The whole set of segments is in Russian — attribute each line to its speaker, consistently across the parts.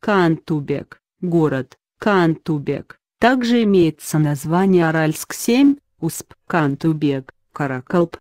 Speaker 1: Кантубек, город, Кантубек. Также имеется название Аральск-7, Усп, Кантубек, Каракалп.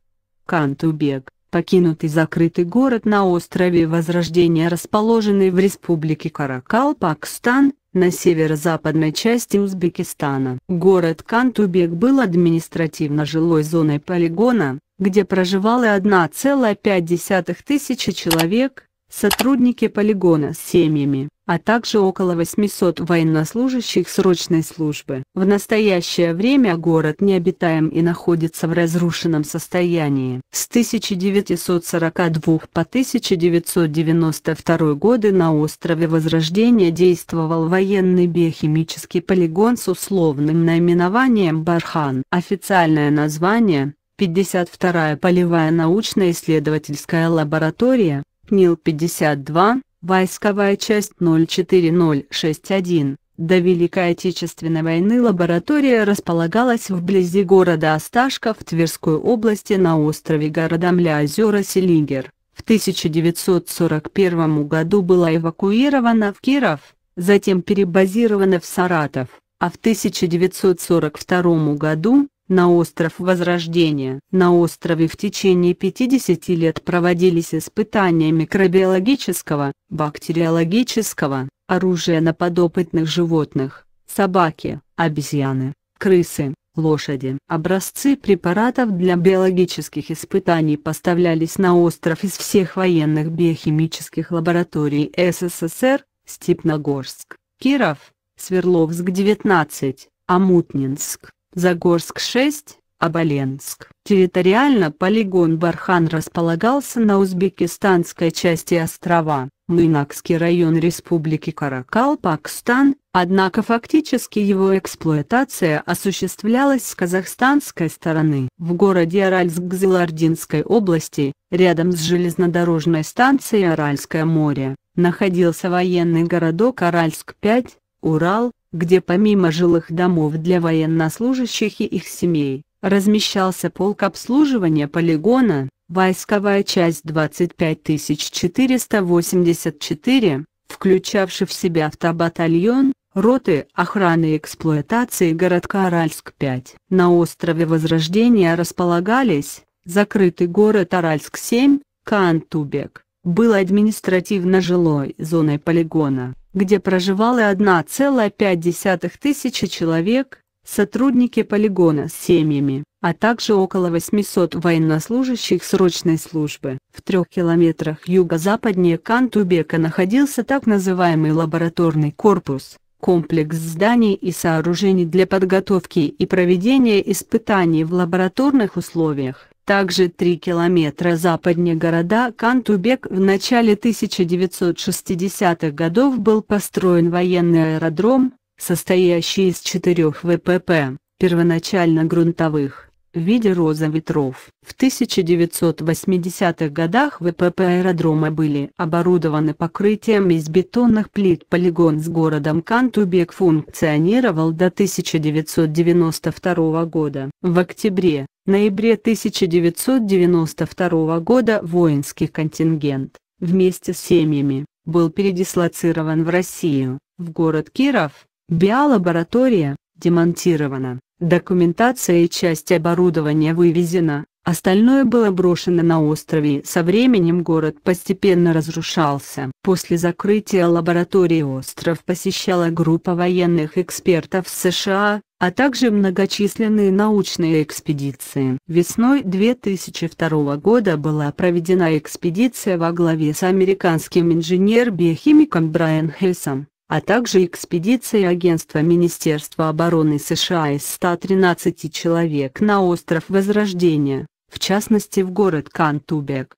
Speaker 1: Кантубек, покинутый закрытый город на острове Возрождения расположенный в республике Каракал, Пакистан, на северо-западной части Узбекистана. Город Кантубек был административно-жилой зоной полигона, где проживало 1,5 тысячи человек, сотрудники полигона с семьями, а также около 800 военнослужащих срочной службы. В настоящее время город необитаем и находится в разрушенном состоянии. С 1942 по 1992 годы на острове Возрождения действовал военный биохимический полигон с условным наименованием «Бархан». Официальное название – 52-я полевая научно-исследовательская лаборатория, НИЛ-52, войсковая часть 04061. До Великой Отечественной войны лаборатория располагалась вблизи города Осташков в Тверской области на острове Городомля озера Селигер. В 1941 году была эвакуирована в Киров, затем перебазирована в Саратов, а в 1942 году на остров Возрождения. На острове в течение 50 лет проводились испытания микробиологического, бактериологического, оружия на подопытных животных, собаки, обезьяны, крысы, лошади. Образцы препаратов для биологических испытаний поставлялись на остров из всех военных биохимических лабораторий СССР, Степногорск, Киров, Свердловск-19, Амутнинск. Загорск-6, Оболенск. Территориально полигон Бархан располагался на узбекистанской части острова, Мынакский район Республики Каракал-Пакстан, однако фактически его эксплуатация осуществлялась с казахстанской стороны. В городе Аральск Зелардинской области, рядом с железнодорожной станцией Аральское море, находился военный городок Аральск-5, Урал, где помимо жилых домов для военнослужащих и их семей, размещался полк обслуживания полигона, войсковая часть 25484, включавший в себя автобатальон, роты охраны и эксплуатации городка Аральск-5. На острове Возрождения располагались закрытый город Аральск-7, Кантубек, был административно-жилой зоной полигона где проживало 1,5 тысячи человек, сотрудники полигона с семьями, а также около 800 военнослужащих срочной службы. В трех километрах юго-западнее Кантубека находился так называемый лабораторный корпус, комплекс зданий и сооружений для подготовки и проведения испытаний в лабораторных условиях также три километра западнее города Кантубек. В начале 1960-х годов был построен военный аэродром, состоящий из четырех ВПП, первоначально грунтовых, в виде роза ветров. В 1980-х годах ВПП аэродрома были оборудованы покрытием из бетонных плит. Полигон с городом Кантубек функционировал до 1992 года. В октябре ноябре 1992 года воинский контингент, вместе с семьями, был передислоцирован в Россию, в город Киров, биолаборатория, демонтирована, документация и часть оборудования вывезена, остальное было брошено на острове. Со временем город постепенно разрушался. После закрытия лаборатории остров посещала группа военных экспертов США, а также многочисленные научные экспедиции. Весной 2002 года была проведена экспедиция во главе с американским инженер-биохимиком Брайан Хельсом, а также экспедиция агентства Министерства обороны США из 113 человек на остров Возрождения, в частности в город Кантубек.